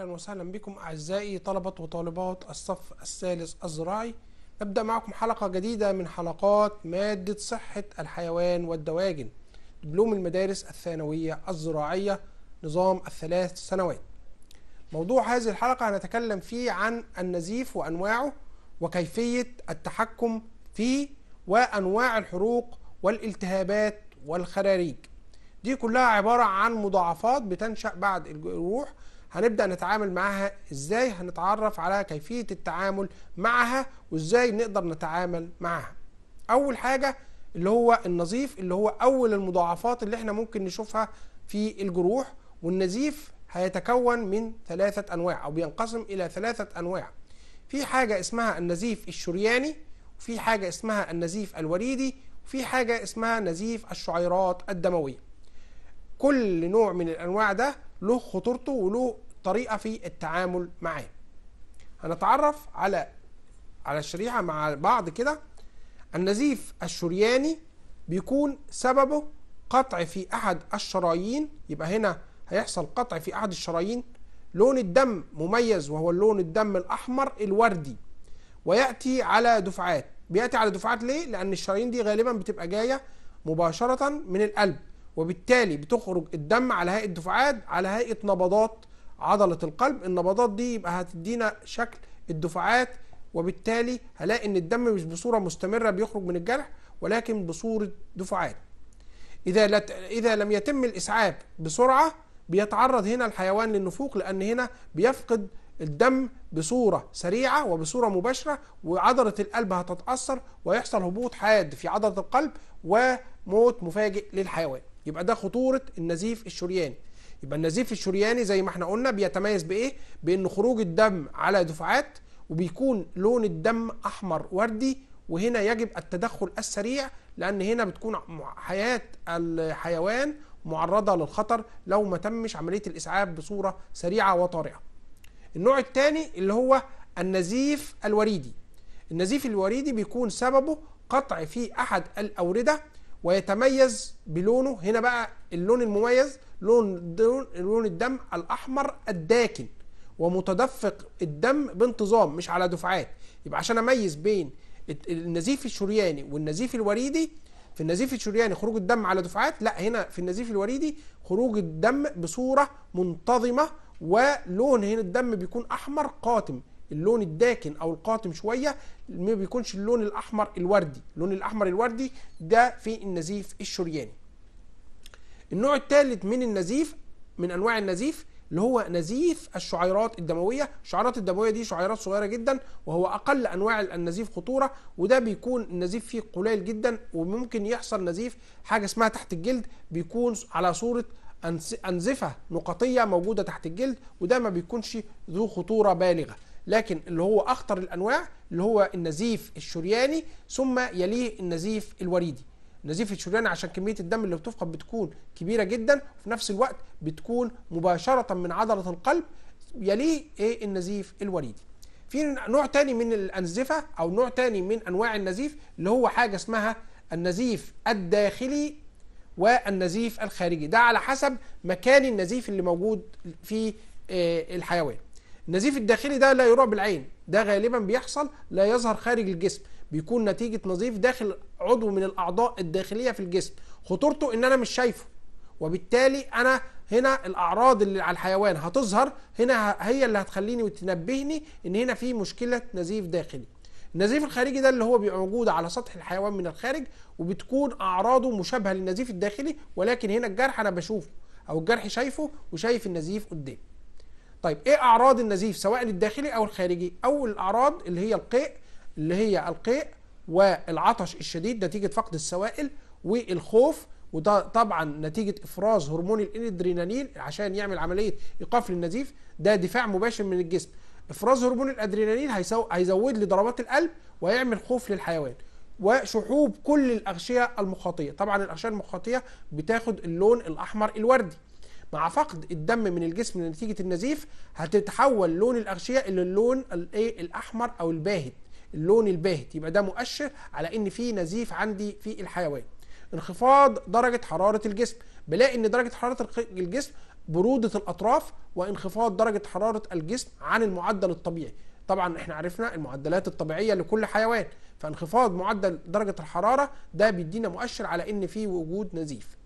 أهلا وسهلا بكم أعزائي طلبة وطالبات الصف الثالث الزراعي نبدأ معكم حلقة جديدة من حلقات مادة صحة الحيوان والدواجن دبلوم المدارس الثانوية الزراعية نظام الثلاث سنوات موضوع هذه الحلقة هنتكلم فيه عن النزيف وأنواعه وكيفية التحكم فيه وأنواع الحروق والالتهابات والخراريج دي كلها عبارة عن مضاعفات بتنشأ بعد الجروح هنبدأ نتعامل معاها إزاي هنتعرف على كيفية التعامل معها وإزاي نقدر نتعامل معها أول حاجة اللي هو النظيف اللي هو أول المضاعفات اللي احنا ممكن نشوفها في الجروح والنزيف هيتكون من ثلاثة أنواع أو بينقسم إلى ثلاثة أنواع في حاجة اسمها النزيف الشرياني وفي حاجة اسمها النزيف الوريدي وفي حاجة اسمها نزيف الشعيرات الدموية كل نوع من الأنواع ده له خطورته وله طريقه في التعامل معاه هنتعرف على على الشريحه مع بعض كده النزيف الشرياني بيكون سببه قطع في احد الشرايين يبقى هنا هيحصل قطع في احد الشرايين لون الدم مميز وهو اللون الدم الاحمر الوردي وياتي على دفعات بياتي على دفعات ليه لان الشرايين دي غالبا بتبقى جايه مباشره من القلب وبالتالي بتخرج الدم على هيئه دفعات على هيئه نبضات عضله القلب النبضات دي يبقى هتدينا شكل الدفعات وبالتالي هلاقي ان الدم مش بصوره مستمره بيخرج من الجرح ولكن بصوره دفعات اذا لت... اذا لم يتم الاسعاف بسرعه بيتعرض هنا الحيوان للنفوق لان هنا بيفقد الدم بصوره سريعه وبصوره مباشره وعضله القلب هتتاثر ويحصل هبوط حاد في عضله القلب وموت مفاجئ للحيوان يبقى ده خطوره النزيف الشرياني يبقى النزيف الشرياني زي ما احنا قلنا بيتميز بايه بان خروج الدم على دفعات وبيكون لون الدم احمر وردي وهنا يجب التدخل السريع لان هنا بتكون حياه الحيوان معرضه للخطر لو ما تمش عمليه الاسعاف بصوره سريعه وطارئه النوع الثاني اللي هو النزيف الوريدي النزيف الوريدي بيكون سببه قطع في احد الاورده ويتميز بلونه هنا بقى اللون المميز لون لون الدم الاحمر الداكن ومتدفق الدم بانتظام مش على دفعات يبقى عشان اميز بين النزيف الشرياني والنزيف الوريدي في النزيف الشرياني خروج الدم على دفعات لا هنا في النزيف الوريدي خروج الدم بصوره منتظمه ولون هنا الدم بيكون احمر قاتم اللون الداكن او القاتم شويه ما بيكونش اللون الاحمر الوردي اللون الاحمر الوردي ده في النزيف الشرياني النوع الثالث من النزيف من انواع النزيف اللي هو نزيف الشعيرات الدمويه الشعيرات الدمويه دي شعيرات صغيره جدا وهو اقل انواع النزيف خطوره وده بيكون النزيف فيه قليل جدا وممكن يحصل نزيف حاجه اسمها تحت الجلد بيكون على صوره انزفه نقطيه موجوده تحت الجلد وده ما بيكونش ذو خطوره بالغه لكن اللي هو اخطر الانواع اللي هو النزيف الشرياني ثم يليه النزيف الوريدي نزيف الشريان عشان كميه الدم اللي بتفقد بتكون كبيره جدا وفي نفس الوقت بتكون مباشره من عضله القلب يليه ايه النزيف الوريدي في نوع تاني من الانزفه او نوع تاني من انواع النزيف اللي هو حاجه اسمها النزيف الداخلي والنزيف الخارجي ده على حسب مكان النزيف اللي موجود في آه، الحيوان النزيف الداخلي ده لا يرى بالعين ده غالبا بيحصل لا يظهر خارج الجسم بيكون نتيجه نظيف داخل عضو من الاعضاء الداخليه في الجسم خطورته ان انا مش شايفه وبالتالي انا هنا الاعراض اللي على الحيوان هتظهر هنا هي اللي هتخليني وتنبهني ان هنا في مشكله نزيف داخلي النزيف الخارجي ده اللي هو موجود على سطح الحيوان من الخارج وبتكون اعراضه مشابهه للنزيف الداخلي ولكن هنا الجرح انا بشوفه او الجرح شايفه وشايف النزيف قدامي طيب ايه اعراض النزيف سواء الداخلي او الخارجي اول الاعراض اللي هي القيء اللي هي القيء والعطش الشديد نتيجه فقد السوائل والخوف وده طبعا نتيجه افراز هرمون الادرينالين عشان يعمل عمليه ايقاف للنزيف ده دفاع مباشر من الجسم افراز هرمون الادرينالين هيزود لي ضربات القلب ويعمل خوف للحيوان وشحوب كل الاغشيه المخاطيه طبعا الاغشيه المخاطيه بتاخد اللون الاحمر الوردي مع فقد الدم من الجسم نتيجه النزيف هتتحول لون الاغشيه الى اللون الايه الاحمر او الباهت اللون الباهت يبقى ده مؤشر على ان في نزيف عندي في الحيوان انخفاض درجه حراره الجسم بلاقي ان درجه حراره الجسم بروده الاطراف وانخفاض درجه حراره الجسم عن المعدل الطبيعي طبعا احنا عرفنا المعدلات الطبيعيه لكل حيوان فانخفاض معدل درجه الحراره ده بيدينا مؤشر على ان في وجود نزيف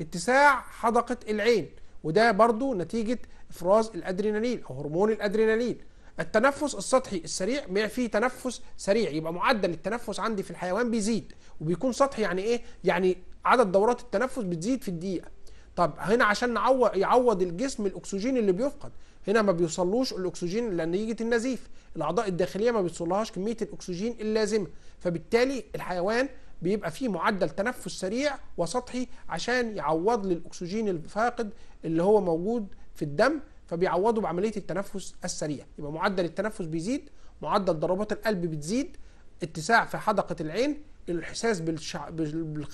اتساع حدقه العين وده برضو نتيجه افراز الادرينالين او هرمون الادرينالين التنفس السطحي السريع فيه تنفس سريع يبقى معدل التنفس عندي في الحيوان بيزيد وبيكون سطحي يعني ايه يعني عدد دورات التنفس بتزيد في الدقيقه طب هنا عشان نعوض يعوض الجسم الاكسجين اللي بيفقد هنا ما بيوصلوش الاكسجين الا نتيجه النزيف الاعضاء الداخليه ما بيوصلهاش كميه الاكسجين اللازمه فبالتالي الحيوان بيبقى فيه معدل تنفس سريع وسطحي عشان يعوض للاكسجين الفاقد اللي هو موجود في الدم فبيعوضوا بعمليه التنفس السريع يبقى معدل التنفس بيزيد معدل ضربات القلب بتزيد اتساع في حدقه العين الاحساس بالشع...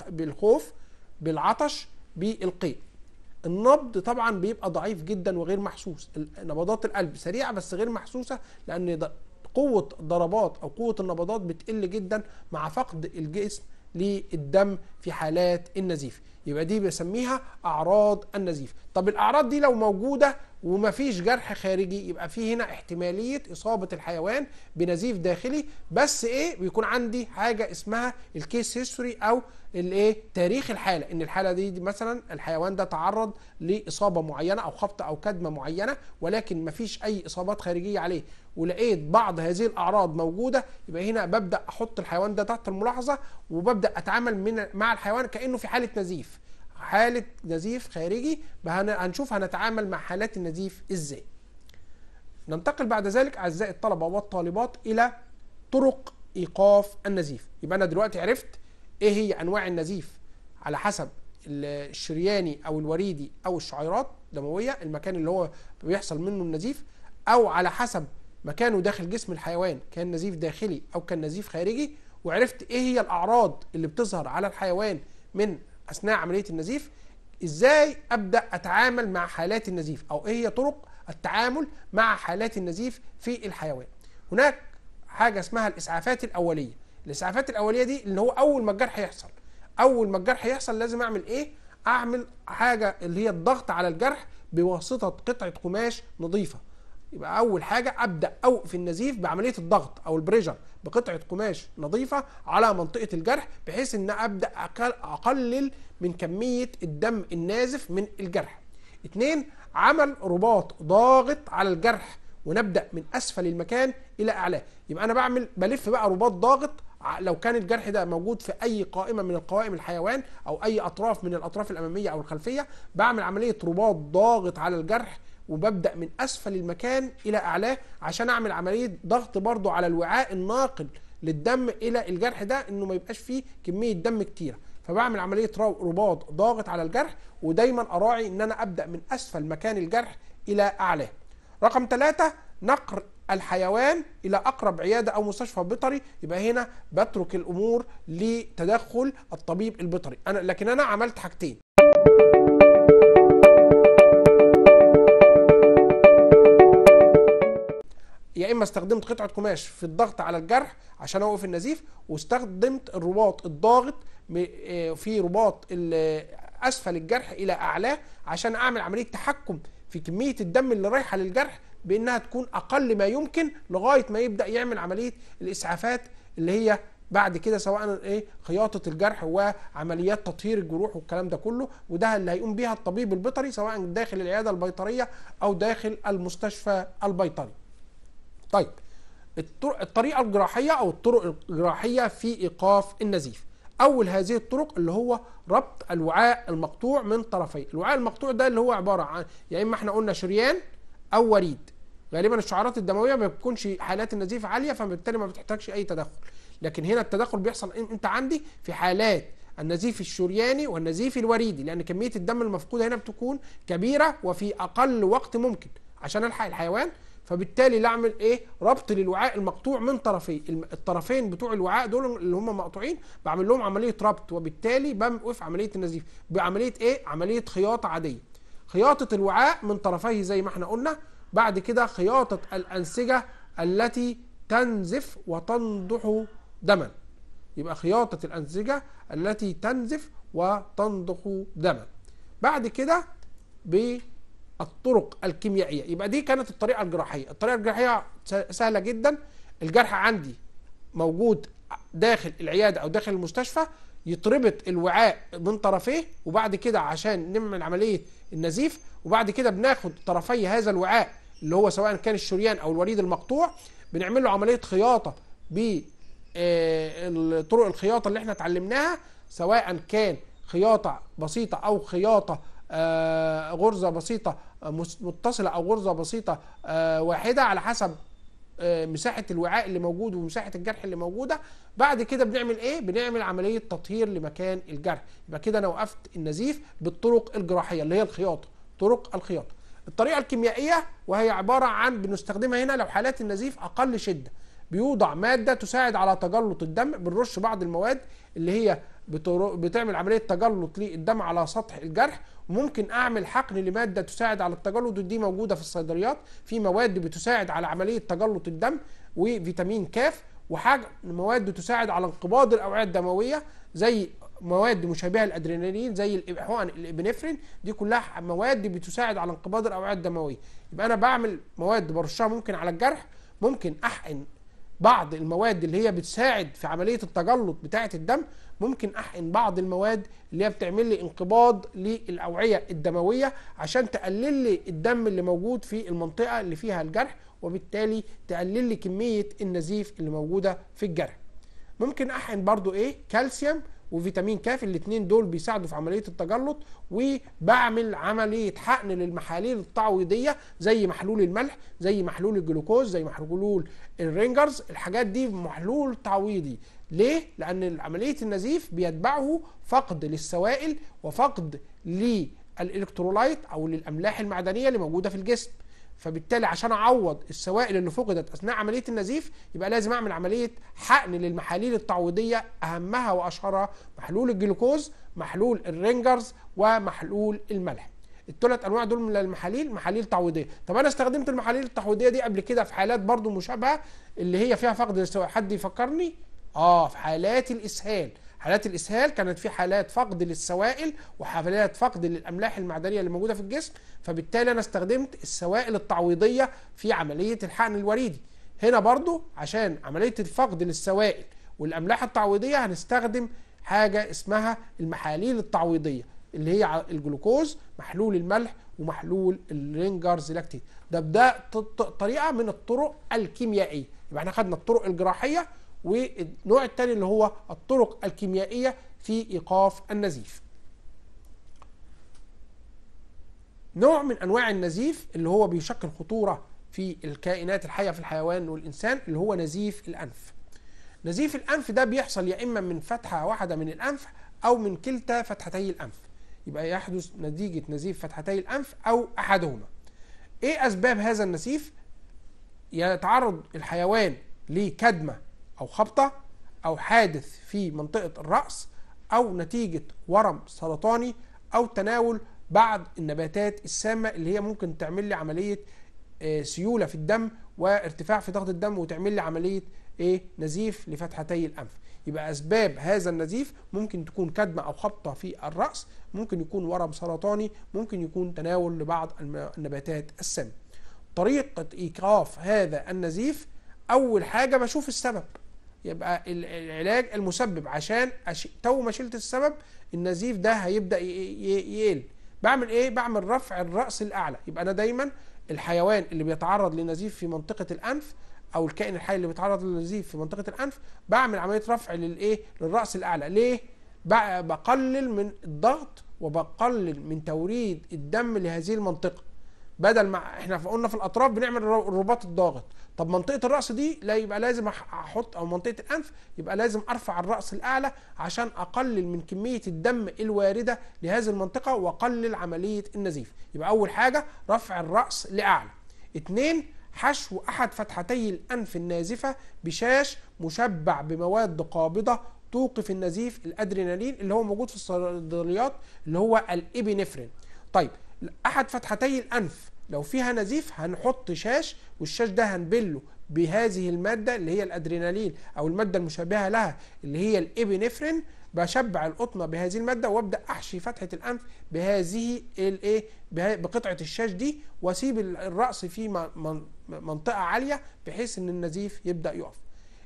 بالخوف بالعطش بالقيء النبض طبعا بيبقى ضعيف جدا وغير محسوس نبضات القلب سريعه بس غير محسوسه لان قوه ضربات او قوه النبضات بتقل جدا مع فقد الجسم للدم في حالات النزيف يبقى دي بسميها اعراض النزيف طب الاعراض دي لو موجوده ومفيش جرح خارجي يبقى في هنا احتماليه اصابه الحيوان بنزيف داخلي بس ايه بيكون عندي حاجه اسمها الكيس هيستوري او الايه تاريخ الحاله ان الحاله دي, دي مثلا الحيوان ده تعرض لاصابه معينه او خبط او كدمه معينه ولكن مفيش اي اصابات خارجيه عليه ولقيت بعض هذه الاعراض موجوده يبقى هنا ببدا احط الحيوان ده تحت الملاحظه وببدا اتعامل من مع الحيوان كانه في حاله نزيف حاله نزيف خارجي هنشوف هنتعامل مع حالات النزيف ازاي ننتقل بعد ذلك اعزائي الطلبه والطالبات الى طرق ايقاف النزيف يبقى انا دلوقتي عرفت ايه هي انواع النزيف على حسب الشرياني او الوريدي او الشعيرات الدمويه المكان اللي هو بيحصل منه النزيف او على حسب مكانه داخل جسم الحيوان كان نزيف داخلي او كان نزيف خارجي وعرفت ايه هي الاعراض اللي بتظهر على الحيوان من اثناء عمليه النزيف ازاي ابدا اتعامل مع حالات النزيف او ايه هي طرق التعامل مع حالات النزيف في الحيوان هناك حاجه اسمها الاسعافات الاوليه الاسعافات الاوليه دي اللي هو اول ما الجرح يحصل اول ما الجرح يحصل لازم اعمل ايه اعمل حاجه اللي هي الضغط على الجرح بواسطه قطعه قماش نظيفه يبقى اول حاجه ابدا اوقف النزيف بعمليه الضغط او البريجر بقطعه قماش نظيفه على منطقه الجرح بحيث ان ابدا اقلل من كميه الدم النازف من الجرح. اثنين عمل رباط ضاغط على الجرح ونبدا من اسفل المكان الى اعلاه، يبقى انا بعمل بلف بقى رباط ضاغط لو كان الجرح ده موجود في اي قائمه من القوائم الحيوان او اي اطراف من الاطراف الاماميه او الخلفيه بعمل عمليه رباط ضاغط على الجرح وببدا من اسفل المكان الى اعلاه عشان اعمل عمليه ضغط برضو على الوعاء الناقل للدم الى الجرح ده انه ما يبقاش فيه كميه دم كتيره فبعمل عمليه رباط ضاغط على الجرح ودايما اراعي ان انا ابدا من اسفل مكان الجرح الى اعلاه رقم ثلاثة نقر الحيوان الى اقرب عياده او مستشفى بيطري يبقى هنا بترك الامور لتدخل الطبيب البيطري انا لكن انا عملت حاجتين يا اما استخدمت قطعه قماش في الضغط على الجرح عشان اوقف النزيف واستخدمت الرباط الضاغط آه، في رباط اسفل الجرح الى اعلاه عشان اعمل عمليه تحكم في كميه الدم اللي رايحه للجرح بانها تكون اقل ما يمكن لغايه ما يبدا يعمل عمليه الاسعافات اللي هي بعد كده سواء ايه خياطه الجرح وعمليات تطهير الجروح والكلام ده كله وده اللي هيقوم بيها الطبيب البيطري سواء داخل العياده البيطريه او داخل المستشفى البيطري طيب الطريقه الجراحيه او الطرق الجراحيه في ايقاف النزيف اول هذه الطرق اللي هو ربط الوعاء المقطوع من طرفيه الوعاء المقطوع ده اللي هو عباره عن يا يعني اما احنا قلنا شريان او وريد غالبا الشعرات الدمويه ما بتكونش حالات النزيف عاليه فبالتالي ما بتحتاجش اي تدخل لكن هنا التدخل بيحصل انت عندي في حالات النزيف الشرياني والنزيف الوريدي لان كميه الدم المفقوده هنا بتكون كبيره وفي اقل وقت ممكن عشان الحق الحيوان فبالتالي لا اعمل ايه ربط للوعاء المقطوع من طرفي الطرفين بتوع الوعاء دول اللي هم مقطوعين بعمل لهم عمليه ربط وبالتالي بوقف عمليه النزيف بعمليه ايه عمليه خياطه عاديه خياطه الوعاء من طرفيه زي ما احنا قلنا بعد كده خياطه الانسجه التي تنزف وتنضح دما يبقى خياطه الانسجه التي تنزف وتنضح دما بعد كده ب الطرق الكيميائيه يبقى دي كانت الطريقه الجراحيه الطريقه الجراحيه سهله جدا الجرح عندي موجود داخل العياده او داخل المستشفى يتربط الوعاء من طرفيه وبعد كده عشان نعمل عمليه النزيف وبعد كده بناخد طرفي هذا الوعاء اللي هو سواء كان الشريان او الوريد المقطوع بنعمل له عمليه خياطه بطرق آه، الخياطه اللي احنا اتعلمناها سواء كان خياطه بسيطه او خياطه آه، غرزه بسيطه متصله او غرزه بسيطه آه، واحده على حسب آه، مساحه الوعاء اللي موجود ومساحه الجرح اللي موجوده بعد كده بنعمل ايه بنعمل عمليه تطهير لمكان الجرح يبقى كده انا وقفت النزيف بالطرق الجراحيه اللي هي الخياطه طرق الخياطه الطريقه الكيميائيه وهي عباره عن بنستخدمها هنا لو حالات النزيف اقل شده بيوضع ماده تساعد على تجلط الدم بنرش بعض المواد اللي هي بتعمل عمليه تجلط للدم على سطح الجرح ممكن اعمل حقن لماده تساعد على التجلط ودي موجوده في الصيدليات في مواد بتساعد على عمليه تجلط الدم وفيتامين كاف وحاجه مواد تساعد على انقباض الاوعيه الدمويه زي مواد مشابهه للادرينالين زي الحقن الابنفرين دي كلها مواد بتساعد على انقباض الاوعيه الدمويه يبقى انا بعمل مواد برشها ممكن على الجرح ممكن احقن بعض المواد اللي هي بتساعد في عمليه التجلط بتاعه الدم ممكن احقن بعض المواد اللي هي بتعمل لي انقباض للاوعيه الدمويه عشان تقلل لي الدم اللي موجود في المنطقه اللي فيها الجرح وبالتالي تقلل لي كميه النزيف اللي موجوده في الجرح ممكن احقن برضو ايه كالسيوم وفيتامين كاف الاثنين دول بيساعدوا في عمليه التجلط وبعمل عمليه حقن للمحاليل التعويضيه زي محلول الملح زي محلول الجلوكوز زي محلول الرينجرز الحاجات دي محلول تعويضي ليه؟ لأن عملية النزيف بيتبعه فقد للسوائل وفقد للإلكترولايت أو للأملاح المعدنية اللي موجودة في الجسم فبالتالي عشان أعوض السوائل اللي فقدت أثناء عملية النزيف يبقى لازم أعمل عملية حقن للمحاليل التعويضية أهمها وأشهرها محلول الجلوكوز محلول الرينجرز ومحلول الملح الثلاث انواع دول من المحاليل محاليل تعويضيه طب انا استخدمت المحاليل التعويضيه دي قبل كده في حالات برضو مشابهه اللي هي فيها فقد للسوائل حد يفكرني اه في حالات الاسهال حالات الاسهال كانت في حالات فقد للسوائل وحالات فقد للاملاح المعدنيه اللي موجوده في الجسم فبالتالي انا استخدمت السوائل التعويضيه في عمليه الحقن الوريدي هنا برضو عشان عمليه الفقد للسوائل والاملاح التعويضيه هنستخدم حاجه اسمها المحاليل التعويضيه اللي هي الجلوكوز محلول الملح ومحلول الرينجرز لاكتيت ده ده طريقه من الطرق الكيميائيه يبقى احنا خدنا الطرق الجراحيه والنوع الثاني اللي هو الطرق الكيميائيه في ايقاف النزيف نوع من انواع النزيف اللي هو بيشكل خطوره في الكائنات الحيه في الحيوان والانسان اللي هو نزيف الانف نزيف الانف ده بيحصل يا اما من فتحه واحده من الانف او من كلتا فتحتي الانف يبقى يحدث نتيجه نزيف فتحتي الانف او احدهما ايه اسباب هذا النزيف يتعرض الحيوان لكدمه أو خبطة أو حادث في منطقة الرأس أو نتيجة ورم سرطاني أو تناول بعض النباتات السامة اللي هي ممكن تعمل لي عملية آه، سيولة في الدم وارتفاع في ضغط الدم وتعمل لي عملية ايه نزيف لفتحتي الأنف يبقى أسباب هذا النزيف ممكن تكون كدمة أو خبطة في الرأس ممكن يكون ورم سرطاني ممكن يكون تناول لبعض النباتات السامة طريقة إيقاف هذا النزيف أول حاجة بشوف السبب يبقى العلاج المسبب عشان أش... تو ما شلت السبب النزيف ده هيبدا ي... ي... يقل بعمل ايه بعمل رفع الراس الاعلى يبقى انا دايما الحيوان اللي بيتعرض لنزيف في منطقه الانف او الكائن الحي اللي بيتعرض للنزيف في منطقه الانف بعمل عمليه رفع للايه للراس الاعلى ليه بقلل من الضغط وبقلل من توريد الدم لهذه المنطقه بدل ما احنا قلنا في الاطراف بنعمل الرباط الضاغط طب منطقه الراس دي لا يبقى لازم احط او منطقه الانف يبقى لازم ارفع الراس الاعلى عشان اقلل من كميه الدم الوارده لهذه المنطقه واقلل عمليه النزيف يبقى اول حاجه رفع الراس لاعلى اتنين حشو احد فتحتي الانف النازفه بشاش مشبع بمواد قابضه توقف النزيف الادرينالين اللي هو موجود في الصيدليات اللي هو الابينفرين طيب احد فتحتي الانف لو فيها نزيف هنحط شاش والشاش ده هنبله بهذه المادة اللي هي الأدرينالين أو المادة المشابهة لها اللي هي الابينفرين بشبع القطنة بهذه المادة وأبدأ أحشي فتحة الأنف بهذه الإيه بقطعة الشاش دي وأسيب الرأس في منطقة عالية بحيث إن النزيف يبدأ يقف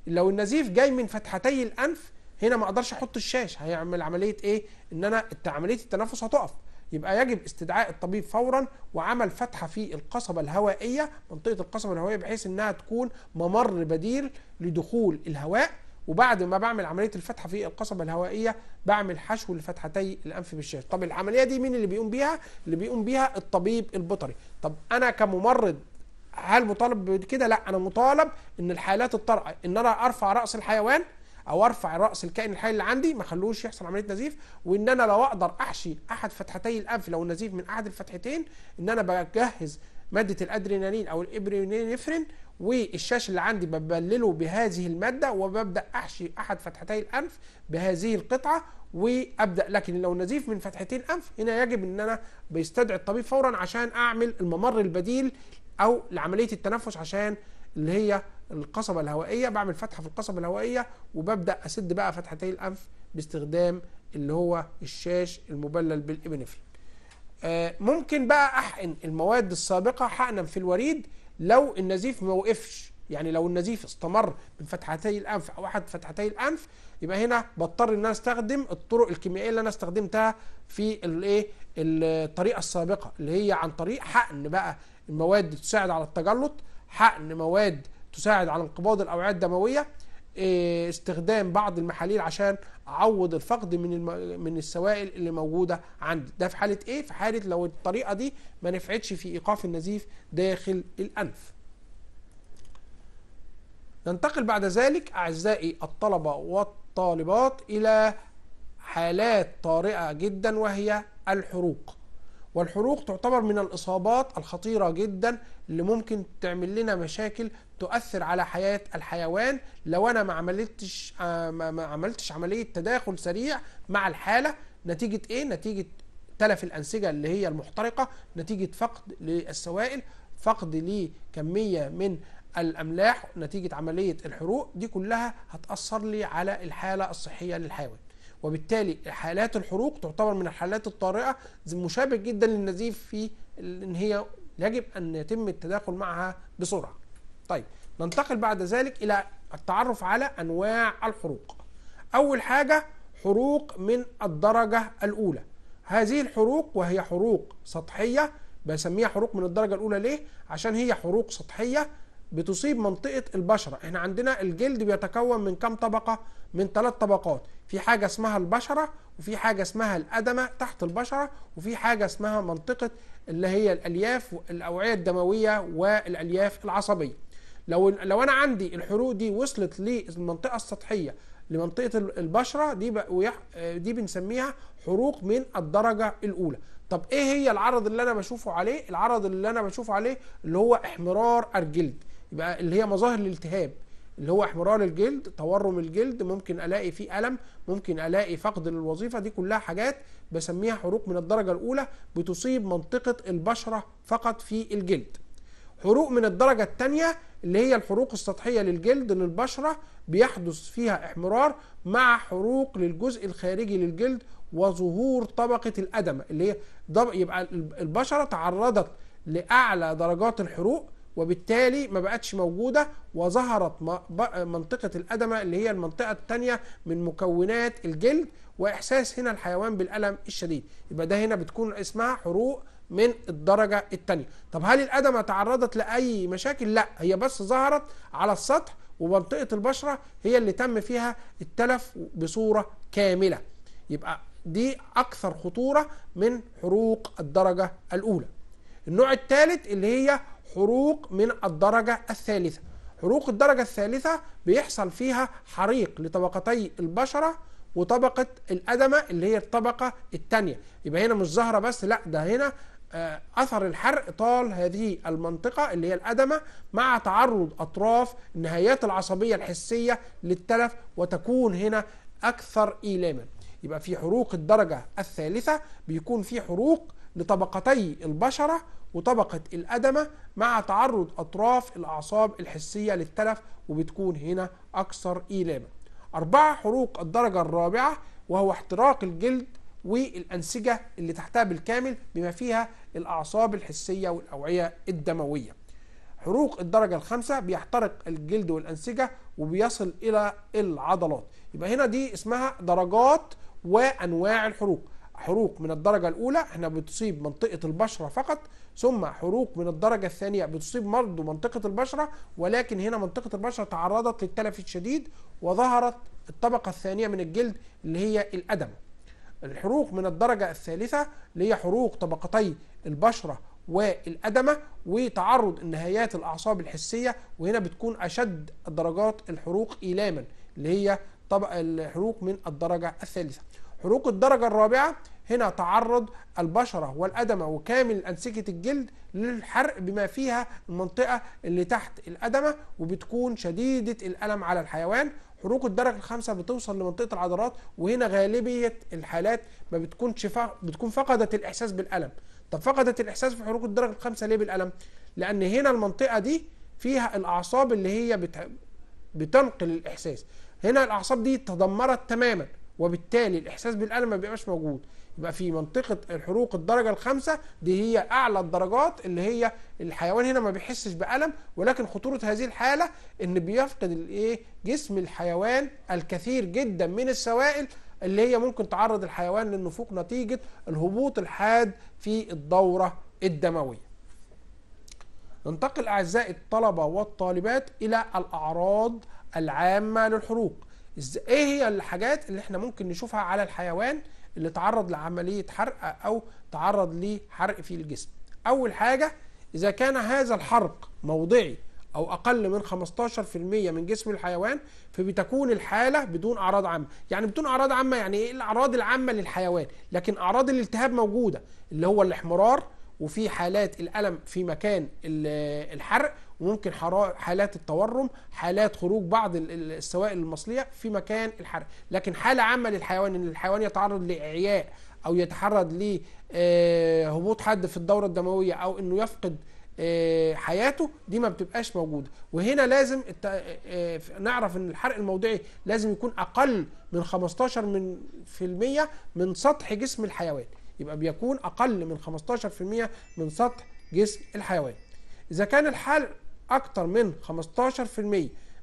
لو النزيف جاي من فتحتي الأنف هنا ما أقدرش أحط الشاش هيعمل عملية إيه إن أنا عملية التنفس هتقف يبقى يجب استدعاء الطبيب فورا وعمل فتحه في القصبه الهوائيه منطقه القصبه الهوائيه بحيث انها تكون ممر بديل لدخول الهواء وبعد ما بعمل عمليه الفتحه في القصبه الهوائيه بعمل حشو لفتحتي الانف بالشاش طب العمليه دي مين اللي بيقوم بيها اللي بيقوم بيها الطبيب البطري طب انا كممرض هل مطالب بكده لا انا مطالب ان الحالات الطارئه ان انا ارفع راس الحيوان او ارفع راس الكائن الحي اللي عندي ما خلوش يحصل عمليه نزيف وان انا لو اقدر احشي احد فتحتي الانف لو النزيف من احد الفتحتين ان انا بجهز ماده الادرينالين او الابرينيفرين والشاش اللي عندي ببلله بهذه الماده وببدا احشي احد فتحتي الانف بهذه القطعه وابدا لكن لو نزيف من فتحتين انف هنا يجب ان انا بيستدعي الطبيب فورا عشان اعمل الممر البديل او لعمليه التنفس عشان اللي هي القصبه الهوائيه بعمل فتحه في القصبه الهوائيه وببدا اسد بقى فتحتي الانف باستخدام اللي هو الشاش المبلل بالابنفرين آه ممكن بقى احقن المواد السابقه حقنا في الوريد لو النزيف ما وقفش يعني لو النزيف استمر من فتحتي الانف او احد فتحتي الانف يبقى هنا بضطر ان انا استخدم الطرق الكيميائيه اللي انا استخدمتها في الايه الطريقه السابقه اللي هي عن طريق حقن بقى المواد تساعد على التجلط حقن مواد تساعد على انقباض الاوعيه الدمويه إيه، استخدام بعض المحاليل عشان اعوض الفقد من الم... من السوائل اللي موجوده عندي ده في حاله ايه في حاله لو الطريقه دي ما نفعتش في ايقاف النزيف داخل الانف ننتقل بعد ذلك اعزائي الطلبه والطالبات الى حالات طارئه جدا وهي الحروق والحروق تعتبر من الإصابات الخطيرة جدا اللي ممكن تعمل لنا مشاكل تؤثر على حياة الحيوان لو أنا ما عملتش آه، ما عملتش عملية تداخل سريع مع الحالة نتيجة إيه؟ نتيجة تلف الأنسجة اللي هي المحترقة نتيجة فقد للسوائل فقد لكمية من الأملاح نتيجة عملية الحروق دي كلها هتأثر لي على الحالة الصحية للحيوان وبالتالي حالات الحروق تعتبر من الحالات الطارئه مشابه جدا للنزيف في ان هي يجب ان يتم التداخل معها بسرعه. طيب ننتقل بعد ذلك الى التعرف على انواع الحروق. اول حاجه حروق من الدرجه الاولى. هذه الحروق وهي حروق سطحيه بسميها حروق من الدرجه الاولى ليه؟ عشان هي حروق سطحيه بتصيب منطقه البشره، احنا عندنا الجلد بيتكون من كام طبقه؟ من ثلاث طبقات في حاجه اسمها البشره وفي حاجه اسمها الادمه تحت البشره وفي حاجه اسمها منطقه اللي هي الالياف الاوعيه الدمويه والالياف العصبيه لو لو انا عندي الحروق دي وصلت للمنطقه السطحيه لمنطقه البشره دي دي بنسميها حروق من الدرجه الاولى طب ايه هي العرض اللي انا بشوفه عليه العرض اللي انا بشوفه عليه اللي هو احمرار الجلد يبقى اللي هي مظاهر الالتهاب اللي هو احمرار الجلد تورم الجلد ممكن الاقي فيه الم ممكن الاقي فقد للوظيفه دي كلها حاجات بسميها حروق من الدرجه الاولى بتصيب منطقه البشره فقط في الجلد حروق من الدرجه الثانيه اللي هي الحروق السطحيه للجلد للبشره بيحدث فيها احمرار مع حروق للجزء الخارجي للجلد وظهور طبقه الادمه اللي هي يبقى البشره تعرضت لاعلى درجات الحروق وبالتالي ما بقتش موجودة وظهرت منطقة الأدمة اللي هي المنطقة الثانية من مكونات الجلد وإحساس هنا الحيوان بالألم الشديد يبقى ده هنا بتكون اسمها حروق من الدرجة الثانية طب هل الأدمة تعرضت لأي مشاكل؟ لا هي بس ظهرت على السطح ومنطقة البشرة هي اللي تم فيها التلف بصورة كاملة يبقى دي أكثر خطورة من حروق الدرجة الأولى النوع الثالث اللي هي حروق من الدرجة الثالثة حروق الدرجة الثالثة بيحصل فيها حريق لطبقتي البشرة وطبقة الأدمة اللي هي الطبقة الثانية يبقى هنا مش زهرة بس لا ده هنا آه، أثر الحرق طال هذه المنطقة اللي هي الأدمة مع تعرض أطراف النهايات العصبية الحسية للتلف وتكون هنا أكثر إيلاما يبقى في حروق الدرجة الثالثة بيكون في حروق لطبقتي البشرة وطبقة الأدمة مع تعرض أطراف الأعصاب الحسية للتلف وبتكون هنا أكثر إيلاما أربعة حروق الدرجة الرابعة وهو احتراق الجلد والأنسجة اللي تحتها بالكامل بما فيها الأعصاب الحسية والأوعية الدموية حروق الدرجة الخامسة بيحترق الجلد والأنسجة وبيصل إلى العضلات يبقى هنا دي اسمها درجات وأنواع الحروق حروق من الدرجة الأولى احنا بتصيب منطقة البشرة فقط ثم حروق من الدرجة الثانية بتصيب مرض منطقة البشرة ولكن هنا منطقة البشرة تعرضت للتلف الشديد وظهرت الطبقة الثانية من الجلد اللي هي الأدم الحروق من الدرجة الثالثة اللي هي حروق طبقتي البشرة والأدمة وتعرض النهايات الأعصاب الحسية وهنا بتكون أشد درجات الحروق إيلاما اللي هي طبق الحروق من الدرجة الثالثة حروق الدرجة الرابعة هنا تعرض البشرة والأدمة وكامل أنسجة الجلد للحرق بما فيها المنطقة اللي تحت الأدمة وبتكون شديدة الألم على الحيوان حروق الدرجة الخامسة بتوصل لمنطقة العضلات وهنا غالبية الحالات ما بتكونش بتكون فقدت الإحساس بالألم طب فقدت الإحساس في حروق الدرجة الخامسة ليه بالألم؟ لأن هنا المنطقة دي فيها الأعصاب اللي هي بت... بتنقل الإحساس هنا الأعصاب دي تدمرت تماما وبالتالي الاحساس بالالم ما بيبقاش موجود يبقى في منطقه الحروق الدرجه الخامسه دي هي اعلى الدرجات اللي هي الحيوان هنا ما بيحسش بالم ولكن خطوره هذه الحاله ان بيفقد الايه جسم الحيوان الكثير جدا من السوائل اللي هي ممكن تعرض الحيوان للنفوق نتيجه الهبوط الحاد في الدوره الدمويه ننتقل اعزائي الطلبه والطالبات الى الاعراض العامه للحروق ازاي ايه هي الحاجات اللي احنا ممكن نشوفها على الحيوان اللي تعرض لعمليه حرق او تعرض لحرق في الجسم اول حاجه اذا كان هذا الحرق موضعي او اقل من 15% من جسم الحيوان فبتكون الحاله بدون اعراض عامه يعني بدون اعراض عامه يعني ايه الاعراض العامه للحيوان لكن اعراض الالتهاب موجوده اللي هو الاحمرار وفي حالات الالم في مكان الحرق وممكن حالات التورم حالات خروج بعض السوائل المصلية في مكان الحرق لكن حالة عامة للحيوان ان الحيوان يتعرض لإعياء او يتعرض لهبوط آه، حد في الدورة الدموية او انه يفقد آه، حياته دي ما بتبقاش موجوده وهنا لازم آه، نعرف ان الحرق الموضعي لازم يكون اقل من 15 من في المية من سطح جسم الحيوان يبقى بيكون اقل من 15% من سطح جسم الحيوان اذا كان الحرق اكتر من 15%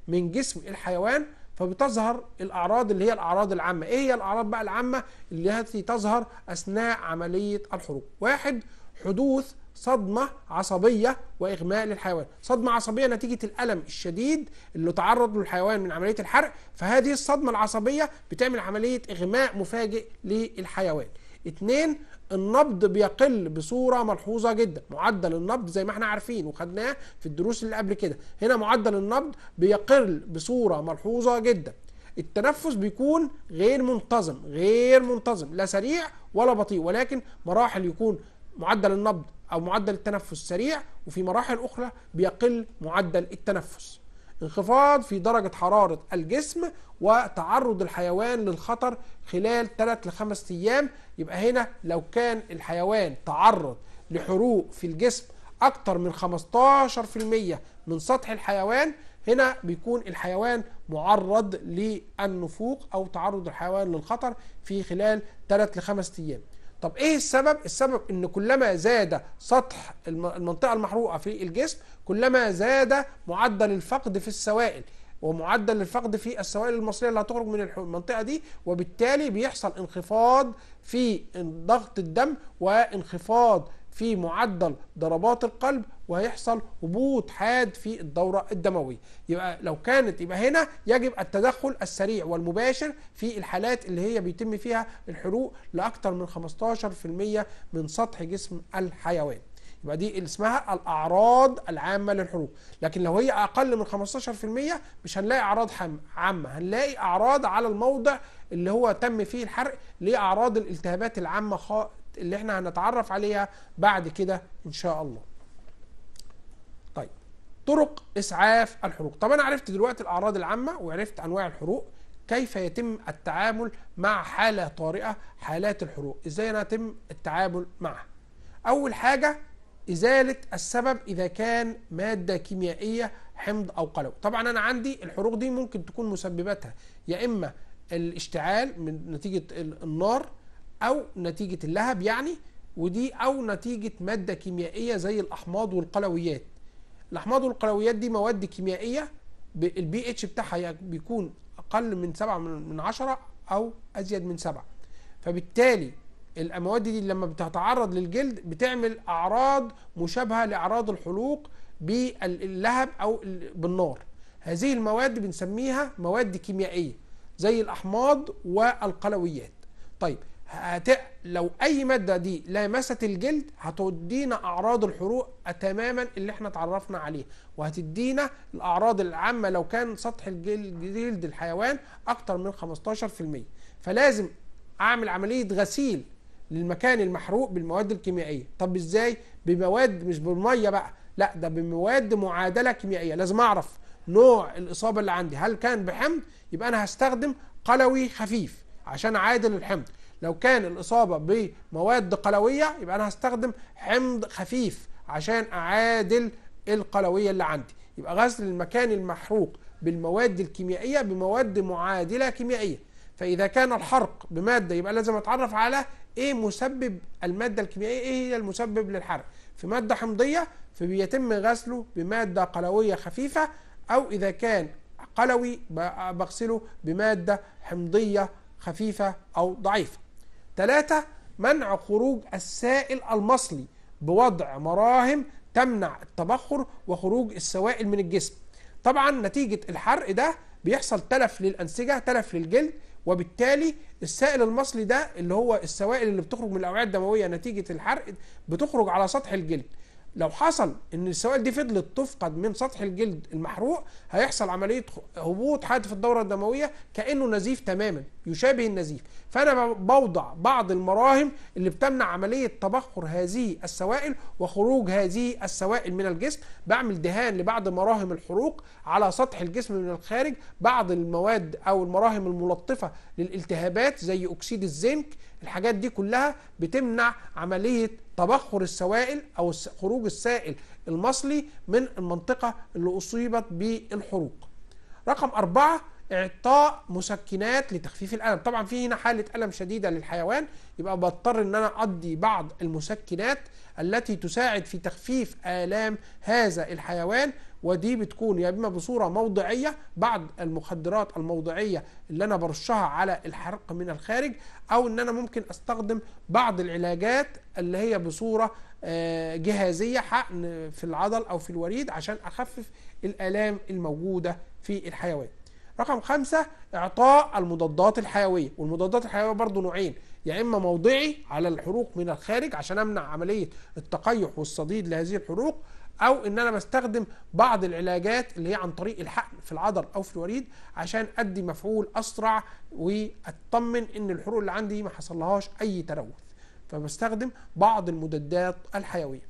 من جسم الحيوان فبتظهر الاعراض اللي هي الاعراض العامه ايه هي الاعراض بقى العامه اللي التي تظهر اثناء عمليه الحروق واحد حدوث صدمة عصبية وإغماء للحيوان صدمة عصبية نتيجة الألم الشديد اللي تعرض له الحيوان من عملية الحرق فهذه الصدمة العصبية بتعمل عملية إغماء مفاجئ للحيوان اتنين النبض بيقل بصورة ملحوظة جدا معدل النبض زي ما احنا عارفين وخدناه في الدروس اللي قبل كده هنا معدل النبض بيقل بصورة ملحوظة جدا التنفس بيكون غير منتظم غير منتظم لا سريع ولا بطيء ولكن مراحل يكون معدل النبض او معدل التنفس سريع وفي مراحل اخرى بيقل معدل التنفس انخفاض في درجة حرارة الجسم وتعرض الحيوان للخطر خلال 3 ل 5 أيام يبقى هنا لو كان الحيوان تعرض لحروق في الجسم أكتر من 15% من سطح الحيوان هنا بيكون الحيوان معرض للنفوق أو تعرض الحيوان للخطر في خلال 3 ل 5 أيام طب ايه السبب؟ السبب ان كلما زاد سطح المنطقة المحروقة في الجسم كلما زاد معدل الفقد في السوائل ومعدل الفقد في السوائل المصريه اللي هتخرج من المنطقه دي وبالتالي بيحصل انخفاض في ضغط الدم وانخفاض في معدل ضربات القلب وهيحصل هبوط حاد في الدوره الدمويه يبقى لو كانت يبقى هنا يجب التدخل السريع والمباشر في الحالات اللي هي بيتم فيها الحروق لاكثر من 15% من سطح جسم الحيوان يبقى دي اللي اسمها الاعراض العامه للحروق لكن لو هي اقل من 15% مش هنلاقي اعراض عامه هنلاقي اعراض على الموضع اللي هو تم فيه الحرق لاعراض الالتهابات العامه خ... اللي احنا هنتعرف عليها بعد كده ان شاء الله طيب طرق اسعاف الحروق طب انا عرفت دلوقتي الاعراض العامه وعرفت انواع الحروق كيف يتم التعامل مع حاله طارئه حالات الحروق ازاي انا يتم التعامل معها اول حاجه إزالة السبب إذا كان مادة كيميائية حمض أو قلو طبعا أنا عندي الحروق دي ممكن تكون مسبباتها يا إما الاشتعال من نتيجة النار أو نتيجة اللهب يعني ودي أو نتيجة مادة كيميائية زي الأحماض والقلويات الأحماض والقلويات دي مواد كيميائية البي اتش بتاعها بيكون أقل من سبعة من عشرة أو أزيد من سبعة فبالتالي المواد دي لما بتتعرض للجلد بتعمل اعراض مشابهه لاعراض الحلوق باللهب او بالنار هذه المواد بنسميها مواد كيميائيه زي الاحماض والقلويات طيب هت... لو اي ماده دي لمست الجلد هتدينا اعراض الحروق تماما اللي احنا اتعرفنا عليها وهتدينا الاعراض العامه لو كان سطح الجلد الحيوان اكتر من 15% فلازم اعمل عمليه غسيل للمكان المحروق بالمواد الكيميائيه طب ازاي بمواد مش بالميه بقى لا ده بمواد معادله كيميائيه لازم اعرف نوع الاصابه اللي عندي هل كان بحمض يبقى انا هستخدم قلوي خفيف عشان اعادل الحمض لو كان الاصابه بمواد قلويه يبقى انا هستخدم حمض خفيف عشان اعادل القلويه اللي عندي يبقى غسل المكان المحروق بالمواد الكيميائيه بمواد معادله كيميائيه فاذا كان الحرق بماده يبقى لازم اتعرف على ايه مسبب الماده الكيميائيه ايه هي المسبب للحرق في ماده حمضيه فبيتم غسله بماده قلويه خفيفه او اذا كان قلوي بغسله بماده حمضيه خفيفه او ضعيفه ثلاثة منع خروج السائل المصلي بوضع مراهم تمنع التبخر وخروج السوائل من الجسم طبعا نتيجة الحرق ده بيحصل تلف للأنسجة تلف للجلد وبالتالي السائل المصلي ده اللي هو السوائل اللي بتخرج من الاوعيه الدمويه نتيجه الحرق بتخرج على سطح الجلد لو حصل ان السوائل دي فضلت تفقد من سطح الجلد المحروق هيحصل عمليه هبوط حاد في الدوره الدمويه كانه نزيف تماما يشابه النزيف فأنا بوضع بعض المراهم اللي بتمنع عملية تبخر هذه السوائل وخروج هذه السوائل من الجسم بعمل دهان لبعض مراهم الحروق على سطح الجسم من الخارج بعض المواد أو المراهم الملطفة للالتهابات زي أكسيد الزنك الحاجات دي كلها بتمنع عملية تبخر السوائل أو خروج السائل المصلي من المنطقة اللي أصيبت بالحروق رقم أربعة اعطاء مسكنات لتخفيف الالم طبعا في هنا حاله الم شديده للحيوان يبقى بضطر ان انا اقضي بعض المسكنات التي تساعد في تخفيف الام هذا الحيوان ودي بتكون يا اما بصوره موضعيه بعض المخدرات الموضعيه اللي انا برشها على الحرق من الخارج او ان انا ممكن استخدم بعض العلاجات اللي هي بصوره آه، جهازيه حقن في العضل او في الوريد عشان اخفف الالام الموجوده في الحيوان رقم خمسة إعطاء المضادات الحيوية والمضادات الحيوية برضو نوعين يا يعني إما موضعي على الحروق من الخارج عشان أمنع عملية التقيح والصديد لهذه الحروق أو إن أنا بستخدم بعض العلاجات اللي هي عن طريق الحقن في العضل أو في الوريد عشان أدي مفعول أسرع وأطمن إن الحروق اللي عندي ما حصلهاش أي تلوث فبستخدم بعض المضادات الحيوية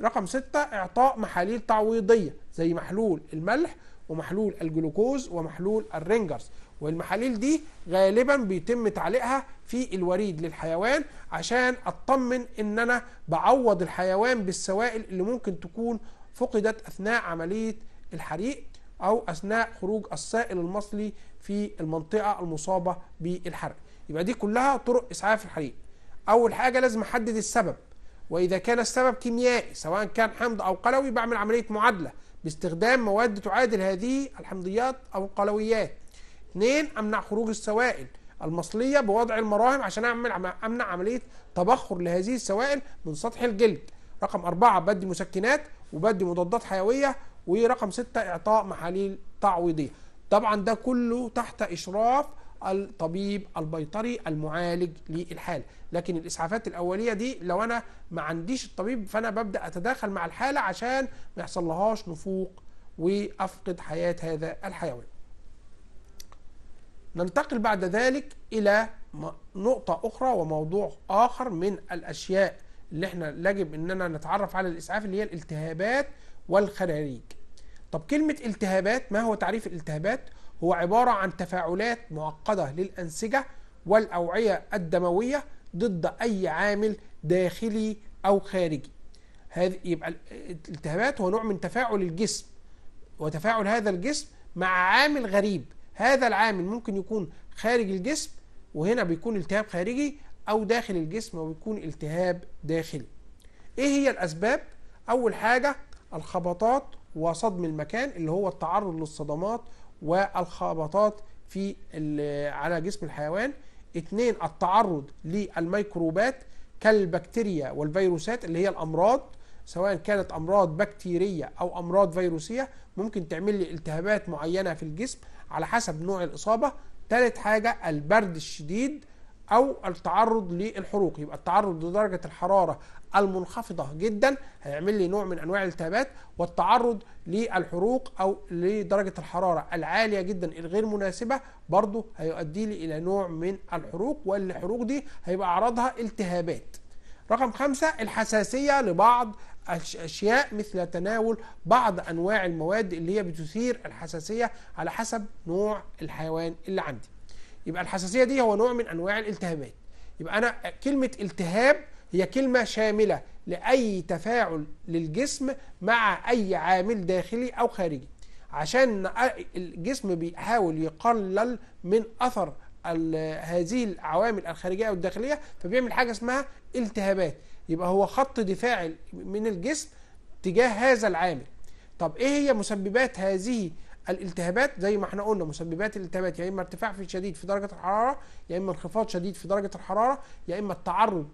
رقم ستة إعطاء محاليل تعويضية زي محلول الملح ومحلول الجلوكوز ومحلول الرينجرز والمحاليل دي غالبا بيتم تعليقها في الوريد للحيوان عشان اطمن ان انا بعوض الحيوان بالسوائل اللي ممكن تكون فقدت اثناء عمليه الحريق او اثناء خروج السائل المصلي في المنطقه المصابه بالحرق يبقى دي كلها طرق اسعاف الحريق اول حاجه لازم احدد السبب واذا كان السبب كيميائي سواء كان حمض او قلوي بعمل عمليه معادله باستخدام مواد تعادل هذه الحمضيات أو القلويات اثنين أمنع خروج السوائل المصلية بوضع المراهم عشان أعمل أمنع عملية تبخر لهذه السوائل من سطح الجلد رقم أربعة بدي مسكنات وبدي مضادات حيوية ورقم ستة إعطاء محاليل تعويضية طبعا ده كله تحت إشراف الطبيب البيطري المعالج للحاله لكن الاسعافات الاوليه دي لو انا ما عنديش الطبيب فانا ببدا اتداخل مع الحاله عشان ما يحصلهاش نفوق وافقد حياه هذا الحيوان ننتقل بعد ذلك الى نقطه اخرى وموضوع اخر من الاشياء اللي احنا يجب اننا نتعرف على الاسعاف اللي هي الالتهابات والخراريج طب كلمه التهابات ما هو تعريف الالتهابات هو عبارة عن تفاعلات معقدة للأنسجة والأوعية الدموية ضد أي عامل داخلي أو خارجي هذه يبقى الالتهابات هو نوع من تفاعل الجسم وتفاعل هذا الجسم مع عامل غريب هذا العامل ممكن يكون خارج الجسم وهنا بيكون التهاب خارجي أو داخل الجسم وبيكون التهاب داخلي إيه هي الأسباب؟ أول حاجة الخبطات وصدم المكان اللي هو التعرض للصدمات والخبطات في على جسم الحيوان اثنين التعرض للميكروبات كالبكتيريا والفيروسات اللي هي الامراض سواء كانت امراض بكتيريه او امراض فيروسيه ممكن تعمل لي التهابات معينه في الجسم على حسب نوع الاصابه ثالث حاجه البرد الشديد او التعرض للحروق يبقى التعرض لدرجه الحراره المنخفضه جدا هيعمل لي نوع من انواع الالتهابات والتعرض للحروق او لدرجه الحراره العاليه جدا الغير مناسبه برضه هيؤدي لي الى نوع من الحروق والحروق دي هيبقى اعراضها التهابات رقم خمسة الحساسية لبعض أشياء مثل تناول بعض أنواع المواد اللي هي بتثير الحساسية على حسب نوع الحيوان اللي عندي يبقى الحساسيه دي هو نوع من انواع الالتهابات يبقى انا كلمه التهاب هي كلمه شامله لاي تفاعل للجسم مع اي عامل داخلي او خارجي عشان الجسم بيحاول يقلل من اثر هذه العوامل الخارجيه او الداخليه فبيعمل حاجه اسمها التهابات يبقى هو خط دفاعي من الجسم تجاه هذا العامل طب ايه هي مسببات هذه الالتهابات زي ما احنا قلنا مسببات الالتهابات يا اما ارتفاع في شديد في درجه الحراره يا اما انخفاض شديد في درجه الحراره يا اما التعرض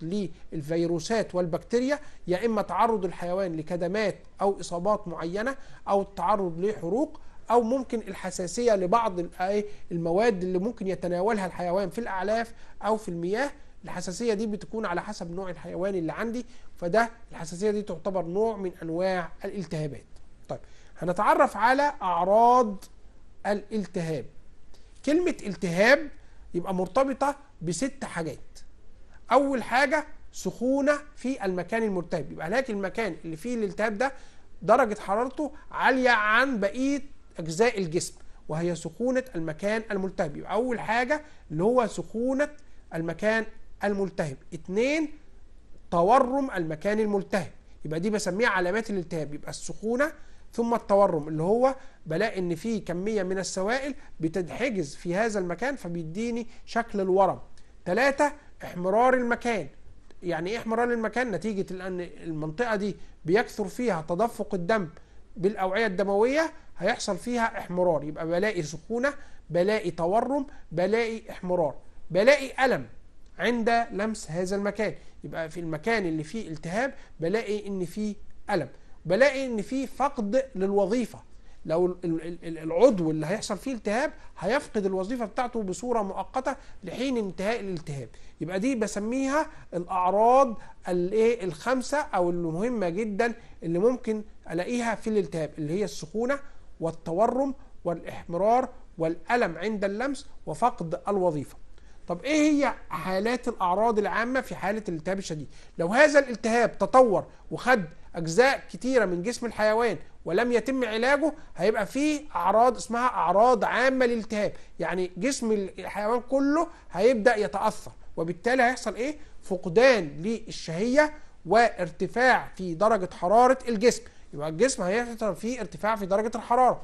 للفيروسات والبكتيريا يا اما تعرض الحيوان لكدمات او اصابات معينه او التعرض لحروق او ممكن الحساسيه لبعض آه، إيه، المواد اللي ممكن يتناولها الحيوان في الاعلاف او في المياه الحساسيه دي بتكون على حسب نوع الحيوان اللي عندي فده الحساسيه دي تعتبر نوع من انواع الالتهابات طيب هنتعرف على أعراض الالتهاب كلمة التهاب يبقى مرتبطة بست حاجات أول حاجة سخونة في المكان المرتهب يبقى هناك المكان اللي فيه الالتهاب ده درجة حرارته عالية عن بقية أجزاء الجسم وهي سخونة المكان الملتهب يبقى أول حاجة اللي هو سخونة المكان الملتهب اثنين تورم المكان الملتهب يبقى دي بسميها علامات الالتهاب يبقى السخونة ثم التورم اللي هو بلاقي ان في كميه من السوائل بتتحجز في هذا المكان فبيديني شكل الورم ثلاثة احمرار المكان يعني ايه احمرار المكان نتيجه لان المنطقه دي بيكثر فيها تدفق الدم بالاوعيه الدمويه هيحصل فيها احمرار يبقى بلاقي سخونه بلاقي تورم بلاقي احمرار بلاقي الم عند لمس هذا المكان يبقى في المكان اللي فيه التهاب بلاقي ان فيه الم بلاقي ان في فقد للوظيفه لو العضو اللي هيحصل فيه التهاب هيفقد الوظيفه بتاعته بصوره مؤقته لحين انتهاء الالتهاب يبقى دي بسميها الاعراض الايه الخمسه او المهمه جدا اللي ممكن الاقيها في الالتهاب اللي هي السخونه والتورم والاحمرار والالم عند اللمس وفقد الوظيفه طب ايه هي حالات الاعراض العامه في حاله الالتهاب الشديد لو هذا الالتهاب تطور وخد اجزاء كتيره من جسم الحيوان ولم يتم علاجه هيبقى فيه اعراض اسمها اعراض عامه للالتهاب يعني جسم الحيوان كله هيبدا يتاثر وبالتالي هيحصل ايه فقدان للشهيه وارتفاع في درجه حراره الجسم يبقى الجسم هيحصل فيه ارتفاع في درجه الحراره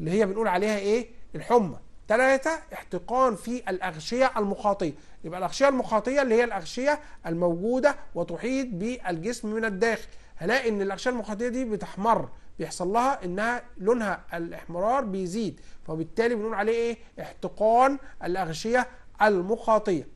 اللي هي بنقول عليها ايه الحمى ثلاثة احتقان في الأغشية المخاطية يبقى الأغشية المخاطية اللي هي الأغشية الموجودة وتحيط بالجسم من الداخل هلاقي ان الاغشيه المخاطيه دي بتحمر بيحصل لها انها لونها الاحمرار بيزيد فبالتالي بنقول عليه ايه احتقان الاغشيه المخاطيه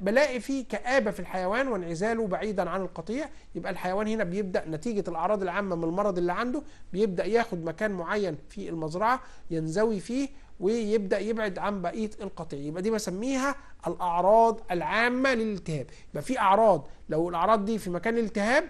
بلاقي فيه كآبة في الحيوان وانعزاله بعيدا عن القطيع يبقى الحيوان هنا بيبدأ نتيجة الأعراض العامة من المرض اللي عنده بيبدأ ياخد مكان معين في المزرعة ينزوي فيه ويبدا يبعد عن بقيه القطيع يبقى دي بسميها الاعراض العامه للالتهاب يبقى في اعراض لو الاعراض دي في مكان الالتهاب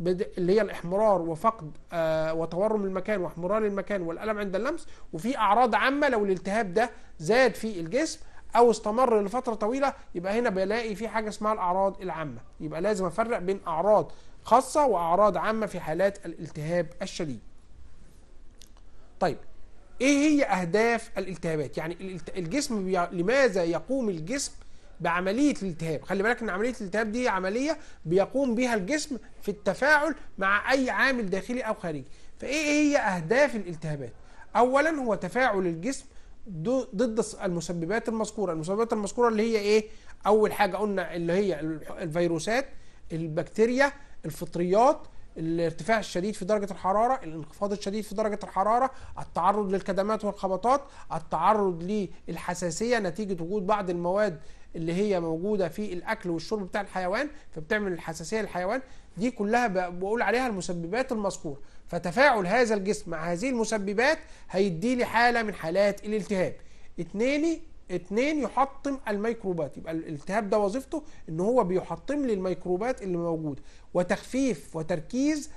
اللي هي الاحمرار وفقد آه وتورم المكان واحمرار المكان والالم عند اللمس وفي اعراض عامه لو الالتهاب ده زاد في الجسم او استمر لفتره طويله يبقى هنا بلاقي في حاجه اسمها الاعراض العامه يبقى لازم افرق بين اعراض خاصه واعراض عامه في حالات الالتهاب الشديد طيب ايه هي اهداف الالتهابات يعني الجسم بي... لماذا يقوم الجسم بعمليه الالتهاب خلي بالك ان عمليه الالتهاب دي عمليه بيقوم بها الجسم في التفاعل مع اي عامل داخلي او خارجي فايه هي اهداف الالتهابات اولا هو تفاعل الجسم ضد المسببات المذكوره المسببات المذكوره اللي هي ايه اول حاجه قلنا اللي هي الفيروسات البكتيريا الفطريات الارتفاع الشديد في درجه الحراره الانخفاض الشديد في درجه الحراره التعرض للكدمات والخبطات التعرض للحساسيه نتيجه وجود بعض المواد اللي هي موجوده في الاكل والشرب بتاع الحيوان فبتعمل الحساسيه للحيوان دي كلها بقول عليها المسببات المذكوره فتفاعل هذا الجسم مع هذه المسببات هيدي لي حاله من حالات الالتهاب اتنيني اثنين يحطم الميكروبات يبقى الالتهاب ده وظيفته ان هو بيحطم لي الميكروبات اللي موجوده وتخفيف وتركيز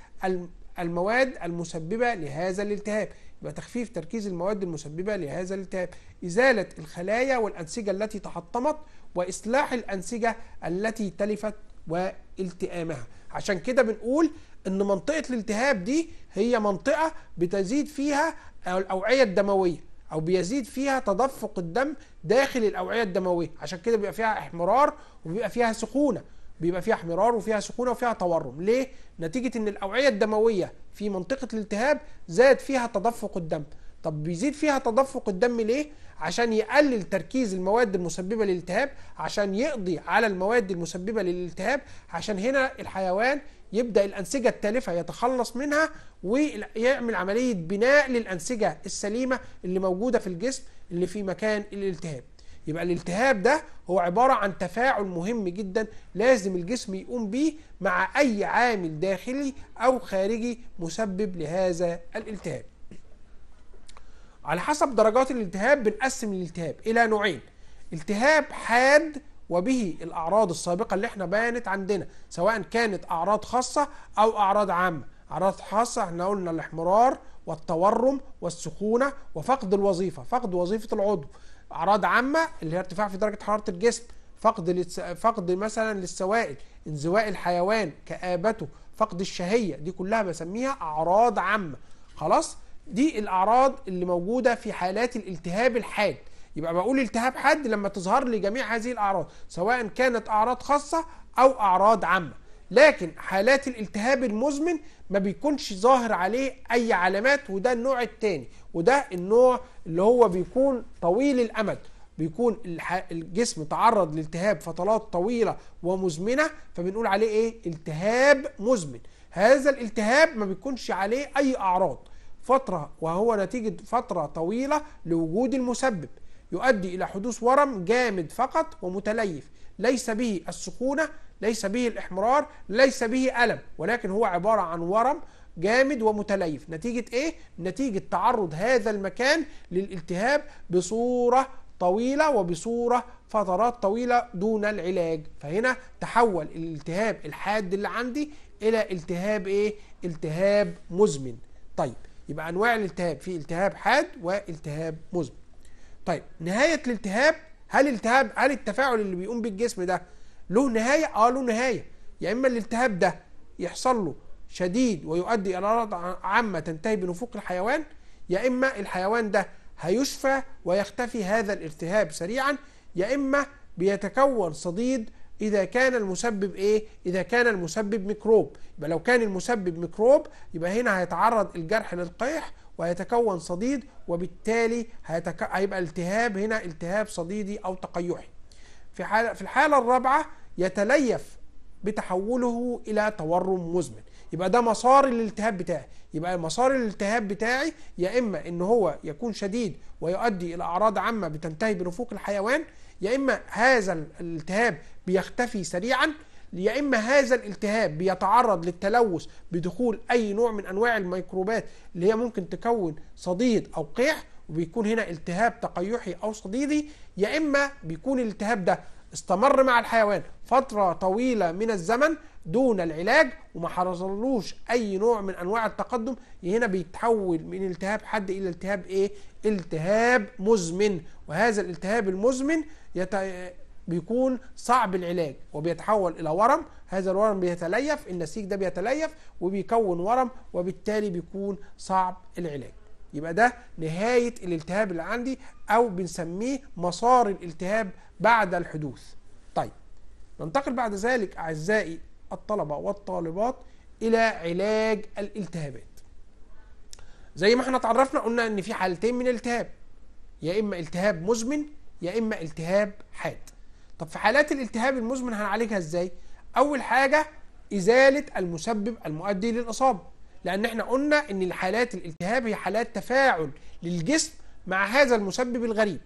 المواد المسببه لهذا الالتهاب يبقى تخفيف تركيز المواد المسببه لهذا الالتهاب ازاله الخلايا والانسجه التي تحطمت واصلاح الانسجه التي تلفت والتئامها عشان كده بنقول ان منطقه الالتهاب دي هي منطقه بتزيد فيها الاوعيه الدمويه او بيزيد فيها تدفق الدم داخل الاوعيه الدمويه عشان كده بيبقى فيها احمرار وبيبقى فيها سخونه بيبقى فيها احمرار وفيها سخونه وفيها تورم ليه نتيجه ان الاوعيه الدمويه في منطقه الالتهاب زاد فيها تدفق الدم طب بيزيد فيها تدفق الدم ليه عشان يقلل تركيز المواد المسببه للالتهاب عشان يقضي على المواد المسببه للالتهاب عشان هنا الحيوان يبدا الانسجه التالفه يتخلص منها ويعمل عمليه بناء للانسجه السليمه اللي موجوده في الجسم اللي في مكان الالتهاب يبقى الالتهاب ده هو عباره عن تفاعل مهم جدا لازم الجسم يقوم بيه مع اي عامل داخلي او خارجي مسبب لهذا الالتهاب على حسب درجات الالتهاب بنقسم الالتهاب الى نوعين التهاب حاد وبه الاعراض السابقه اللي احنا بانت عندنا سواء كانت اعراض خاصه او اعراض عامه اعراض خاصه احنا قلنا الاحمرار والتورم والسخونه وفقد الوظيفه فقد وظيفه العضو اعراض عامه اللي هي ارتفاع في درجه حراره الجسم فقد لتس... فقد مثلا للسوائل انزواء الحيوان كابته فقد الشهيه دي كلها بسميها اعراض عامه خلاص دي الاعراض اللي موجوده في حالات الالتهاب الحاد يبقى بقول التهاب حاد لما تظهر لي جميع هذه الاعراض سواء كانت اعراض خاصه او اعراض عامه لكن حالات الالتهاب المزمن ما بيكونش ظاهر عليه اي علامات وده النوع الثاني وده النوع اللي هو بيكون طويل الامد بيكون الجسم تعرض لالتهاب فترات طويله ومزمنه فبنقول عليه ايه التهاب مزمن هذا الالتهاب ما بيكونش عليه اي اعراض فتره وهو نتيجه فتره طويله لوجود المسبب يؤدي إلى حدوث ورم جامد فقط ومتليف ليس به السخونة ليس به الإحمرار ليس به ألم ولكن هو عبارة عن ورم جامد ومتليف نتيجة إيه؟ نتيجة تعرض هذا المكان للالتهاب بصورة طويلة وبصورة فترات طويلة دون العلاج فهنا تحول الالتهاب الحاد اللي عندي إلى التهاب إيه؟ التهاب مزمن طيب يبقى أنواع الالتهاب في التهاب حاد والتهاب مزمن طيب نهايه الالتهاب هل التهاب هل التفاعل اللي بيقوم بيه الجسم ده له نهايه اه له نهايه يا يعني اما الالتهاب ده يحصل له شديد ويؤدي الى اعراض عامه تنتهي بنفوق الحيوان يا اما الحيوان ده هيشفى ويختفي هذا الالتهاب سريعا يا اما بيتكون صديد اذا كان المسبب ايه اذا كان المسبب ميكروب يبقى لو كان المسبب ميكروب يبقى هنا هيتعرض الجرح للقيح ويتكون صديد وبالتالي هيتك... هيبقى التهاب هنا التهاب صديدي او تقيحي في حالة في الحالة الرابعة يتليف بتحوله الى تورم مزمن يبقى ده مسار الالتهاب بتاعي يبقى مسار الالتهاب بتاعي يا اما ان هو يكون شديد ويؤدي الى اعراض عامه بتنتهي بنفوق الحيوان يا اما هذا الالتهاب بيختفي سريعا يا اما هذا الالتهاب بيتعرض للتلوث بدخول اي نوع من انواع الميكروبات اللي هي ممكن تكون صديد او قيح وبيكون هنا التهاب تقيحي او صديدي يا اما بيكون الالتهاب ده استمر مع الحيوان فترة طويلة من الزمن دون العلاج وما حصلوش اي نوع من انواع التقدم هنا بيتحول من التهاب حد الى التهاب ايه التهاب مزمن وهذا الالتهاب المزمن يت... بيكون صعب العلاج وبيتحول الى ورم هذا الورم بيتليف النسيج ده بيتليف وبيكون ورم وبالتالي بيكون صعب العلاج يبقى ده نهاية الالتهاب اللي عندي أو بنسميه مسار الالتهاب بعد الحدوث طيب ننتقل بعد ذلك أعزائي الطلبة والطالبات إلى علاج الالتهابات زي ما احنا اتعرفنا قلنا ان في حالتين من الالتهاب يا اما التهاب مزمن يا اما التهاب حاد طب في حالات الالتهاب المزمن هنعالجها ازاي؟ اول حاجه ازاله المسبب المؤدي للاصابه لان احنا قلنا ان حالات الالتهاب هي حالات تفاعل للجسم مع هذا المسبب الغريب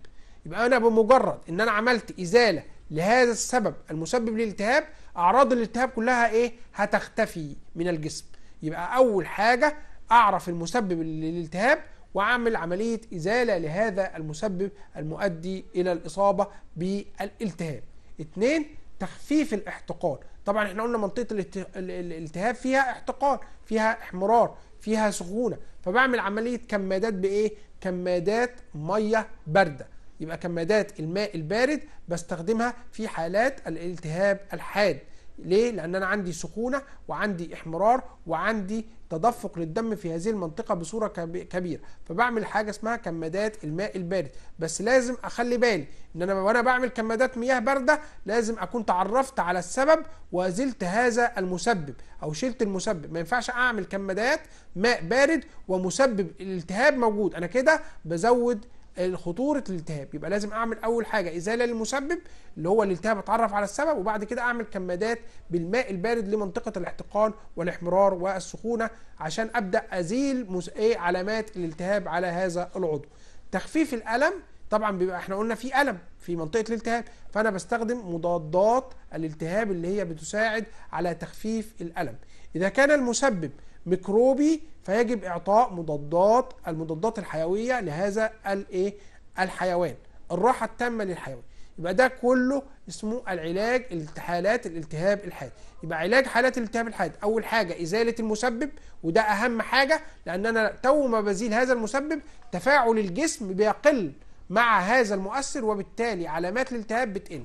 يبقى انا بمجرد ان انا عملت ازاله لهذا السبب المسبب للالتهاب اعراض الالتهاب كلها ايه هتختفي من الجسم يبقى اول حاجه اعرف المسبب للالتهاب وعمل عملية إزالة لهذا المسبب المؤدي إلى الإصابة بالالتهاب اثنين تخفيف الاحتقان طبعا احنا قلنا منطقة الالتهاب فيها احتقان فيها احمرار فيها سخونة فبعمل عملية كمادات بإيه؟ كمادات مية باردة يبقى كمادات الماء البارد بستخدمها في حالات الالتهاب الحاد ليه؟ لأن أنا عندي سخونة وعندي إحمرار وعندي تدفق للدم في هذه المنطقة بصورة كبيرة فبعمل حاجة اسمها كمادات الماء البارد بس لازم أخلي بالي إن أنا وأنا بعمل كمادات مياه باردة لازم أكون تعرفت على السبب وأزلت هذا المسبب أو شلت المسبب ما ينفعش أعمل كمادات ماء بارد ومسبب الالتهاب موجود أنا كده بزود خطوره الالتهاب يبقى لازم اعمل اول حاجه ازاله للمسبب اللي هو الالتهاب اتعرف على السبب وبعد كده اعمل كمادات بالماء البارد لمنطقه الاحتقان والاحمرار والسخونه عشان ابدا ازيل مس... ايه علامات الالتهاب على هذا العضو تخفيف الالم طبعا بيبقى احنا قلنا في الم في منطقه الالتهاب فانا بستخدم مضادات الالتهاب اللي هي بتساعد على تخفيف الالم اذا كان المسبب ميكروبي فيجب اعطاء مضادات المضادات الحيويه لهذا الايه الحيوان الراحه التامه للحيوان يبقى ده كله اسمه العلاج حالات الالتهاب الحاد يبقى علاج حالات الالتهاب الحاد اول حاجه ازاله المسبب وده اهم حاجه لان انا تو ما بزيل هذا المسبب تفاعل الجسم بيقل مع هذا المؤثر وبالتالي علامات الالتهاب بتقل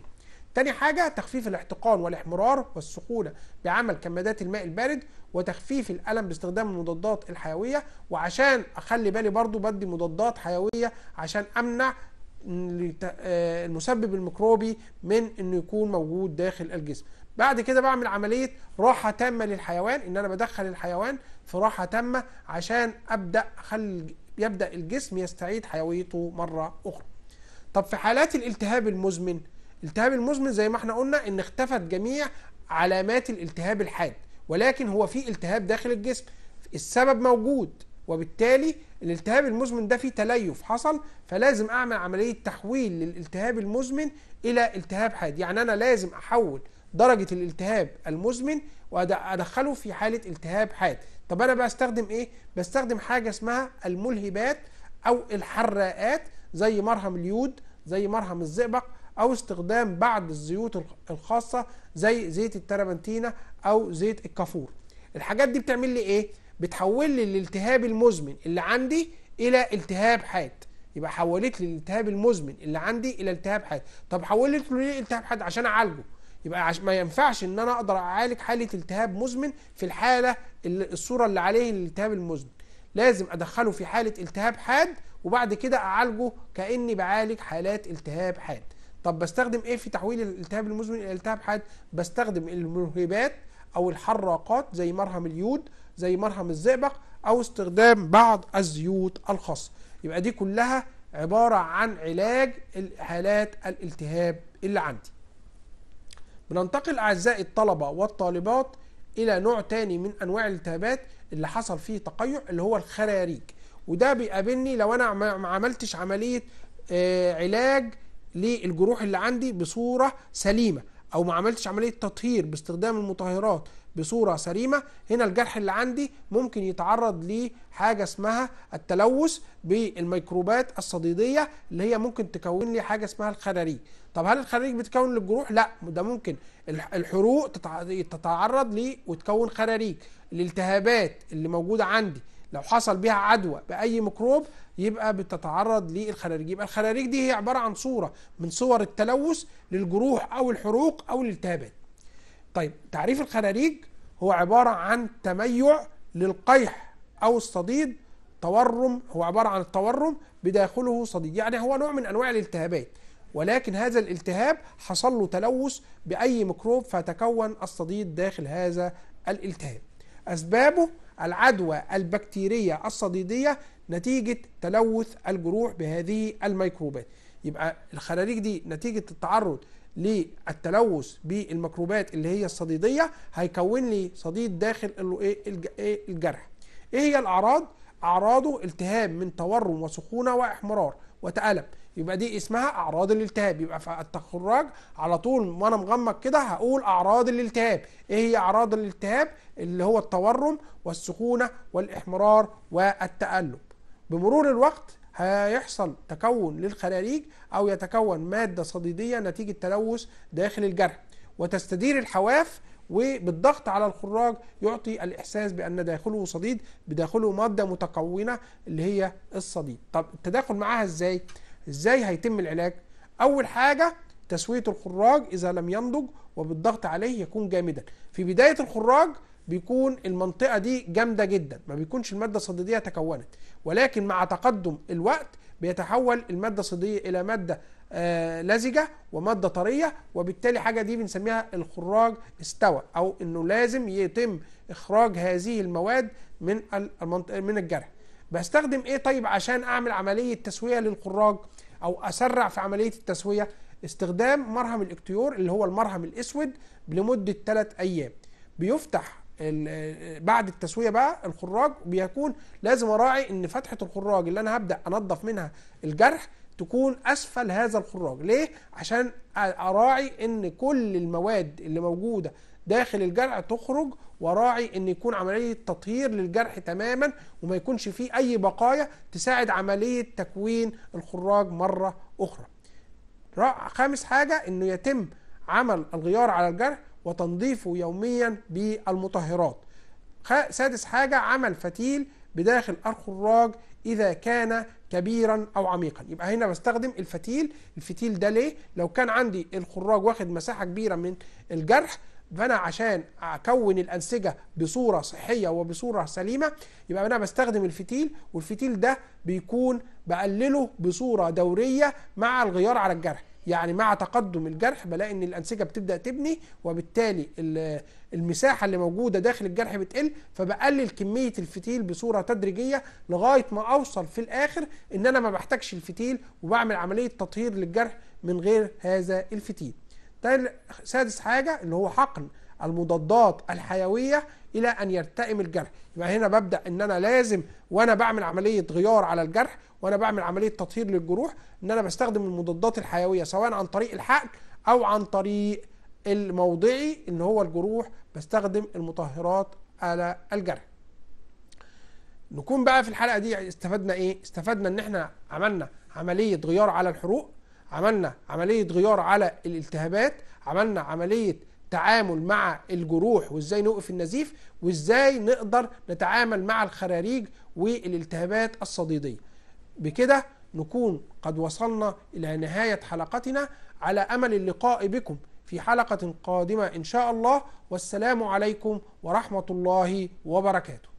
تاني حاجة تخفيف الاحتقان والاحمرار والسخونة بعمل كمادات الماء البارد وتخفيف الألم باستخدام المضادات الحيوية وعشان أخلي بالي برضو بدي مضادات حيوية عشان أمنع آه، المسبب الميكروبي من انه يكون موجود داخل الجسم بعد كده بعمل عملية راحة تامة للحيوان ان انا بدخل الحيوان في راحة تامة عشان ابدأ اخلي يبدأ الجسم يستعيد حيويته مرة اخرى طب في حالات الالتهاب المزمن الالتهاب المزمن زي ما احنا قلنا ان اختفت جميع علامات الالتهاب الحاد ولكن هو في التهاب داخل الجسم السبب موجود وبالتالي الالتهاب المزمن ده فيه تليف حصل فلازم اعمل عمليه تحويل للالتهاب المزمن الى التهاب حاد يعني انا لازم احول درجه الالتهاب المزمن وادخله في حاله التهاب حاد طب انا بستخدم ايه بستخدم حاجه اسمها الملهبات او الحراقات زي مرهم اليود زي مرهم الزئبق او استخدام بعض الزيوت الخاصه زي زيت الترمنتينا او زيت الكافور الحاجات دي بتعمل لي ايه بتحول لي الالتهاب المزمن اللي عندي الى التهاب حاد يبقى حولت لي الالتهاب المزمن اللي عندي الى التهاب حاد طب حولت له ليه التهاب حاد عشان اعالجه يبقى عش... ما ينفعش ان انا اقدر اعالج حاله التهاب مزمن في الحاله اللي الصوره اللي عليه الالتهاب المزمن لازم ادخله في حاله التهاب حاد وبعد كده اعالجه كاني بعالج حالات التهاب حاد طب بستخدم ايه في تحويل الالتهاب المزمن الى التهاب حاد بستخدم الملهبات او الحراقات زي مرهم اليود زي مرهم الزئبق او استخدام بعض الزيوت الخاصه يبقى دي كلها عباره عن علاج حالات الالتهاب اللي عندي بننتقل اعزائي الطلبه والطالبات الى نوع تاني من انواع الالتهابات اللي حصل فيه تقيع اللي هو الخراريج وده بيقابلني لو انا ما عملتش عمليه آه، علاج للجروح اللي عندي بصوره سليمه او ما عملتش عمليه تطهير باستخدام المطهرات بصوره سليمه هنا الجرح اللي عندي ممكن يتعرض لحاجه اسمها التلوث بالميكروبات الصديديه اللي هي ممكن تكون لي حاجه اسمها الخراريج طب هل الخراريج بتكون للجروح لا ده ممكن الحروق تتعرض لي وتكون خراريج الالتهابات اللي موجوده عندي لو حصل بها عدوى باي ميكروب يبقى بتتعرض للخراريج يبقى الخراريج دي هي عباره عن صوره من صور التلوث للجروح او الحروق او الالتهابات طيب تعريف الخراريج هو عباره عن تميع للقيح او الصديد تورم هو عباره عن التورم بداخله صديد يعني هو نوع من انواع الالتهابات ولكن هذا الالتهاب حصل له تلوث باي ميكروب فتكون الصديد داخل هذا الالتهاب اسبابه العدوى البكتيرية الصديدية نتيجة تلوث الجروح بهذه الميكروبات يبقى الخلاريج دي نتيجة التعرض للتلوث بالميكروبات اللي هي الصديدية هيكون لي صديد داخل إيه، إيه، الجرح ايه هي الاعراض؟ اعراضه التهاب من تورم وسخونة واحمرار وتألم يبقى دي اسمها اعراض الالتهاب يبقى في التخرج على طول وانا مغمض كده هقول اعراض الالتهاب ايه هي اعراض الالتهاب اللي هو التورم والسخونه والاحمرار والتألم بمرور الوقت هيحصل تكون للخلاريج او يتكون ماده صديديه نتيجه تلوث داخل الجرح وتستدير الحواف وبالضغط على الخراج يعطي الاحساس بان داخله صديد بداخله ماده متكونه اللي هي الصديد طب التداخل معاها ازاي ازاي هيتم العلاج اول حاجه تسويه الخراج اذا لم ينضج وبالضغط عليه يكون جامدا في بدايه الخراج بيكون المنطقه دي جامده جدا ما بيكونش الماده الصديديه تكونت ولكن مع تقدم الوقت بيتحول الماده الصديديه الى ماده آه لزجه وماده طريه وبالتالي حاجه دي بنسميها الخراج استوى او انه لازم يتم اخراج هذه المواد من من الجرح بستخدم ايه طيب عشان اعمل عمليه تسويه للخراج او اسرع في عمليه التسويه استخدام مرهم الاكتيور اللي هو المرهم الاسود لمده 3 ايام بيفتح بعد التسويه بقى الخراج بيكون لازم اراعي ان فتحه الخراج اللي انا هبدا انظف منها الجرح تكون اسفل هذا الخراج ليه عشان اراعي ان كل المواد اللي موجوده داخل الجرح تخرج وراعي ان يكون عمليه تطهير للجرح تماما وما يكونش فيه اي بقايا تساعد عمليه تكوين الخراج مره اخرى خامس حاجه انه يتم عمل الغيار على الجرح وتنظيفه يوميا بالمطهرات سادس حاجه عمل فتيل بداخل الخراج اذا كان كبيرا او عميقا يبقى هنا بستخدم الفتيل الفتيل ده ليه لو كان عندي الخراج واخد مساحه كبيره من الجرح فانا عشان اكون الانسجه بصوره صحيه وبصوره سليمه يبقى انا بستخدم الفتيل والفتيل ده بيكون بقلله بصوره دوريه مع الغيار على الجرح يعني مع تقدم الجرح بلاقي ان الانسجه بتبدا تبني وبالتالي المساحه اللي موجوده داخل الجرح بتقل فبقلل كميه الفتيل بصوره تدريجيه لغايه ما اوصل في الاخر ان انا ما بحتاجش الفتيل وبعمل عمليه تطهير للجرح من غير هذا الفتيل سادس حاجة اللي هو حقن المضادات الحيوية إلى أن يرتئم الجرح يبقى هنا ببدأ أن أنا لازم وأنا بعمل عملية غيار على الجرح وأنا بعمل عملية تطهير للجروح أن أنا بستخدم المضادات الحيوية سواء عن طريق الحقن أو عن طريق الموضعي اللي هو الجروح بستخدم المطهرات على الجرح نكون بقى في الحلقة دي يعني استفدنا إيه؟ استفدنا أن احنا عملنا عملية غيار على الحروق عملنا عمليه غيار على الالتهابات عملنا عمليه تعامل مع الجروح وازاي نوقف النزيف وازاي نقدر نتعامل مع الخراريج والالتهابات الصديديه بكده نكون قد وصلنا الى نهايه حلقتنا على امل اللقاء بكم في حلقه قادمه ان شاء الله والسلام عليكم ورحمه الله وبركاته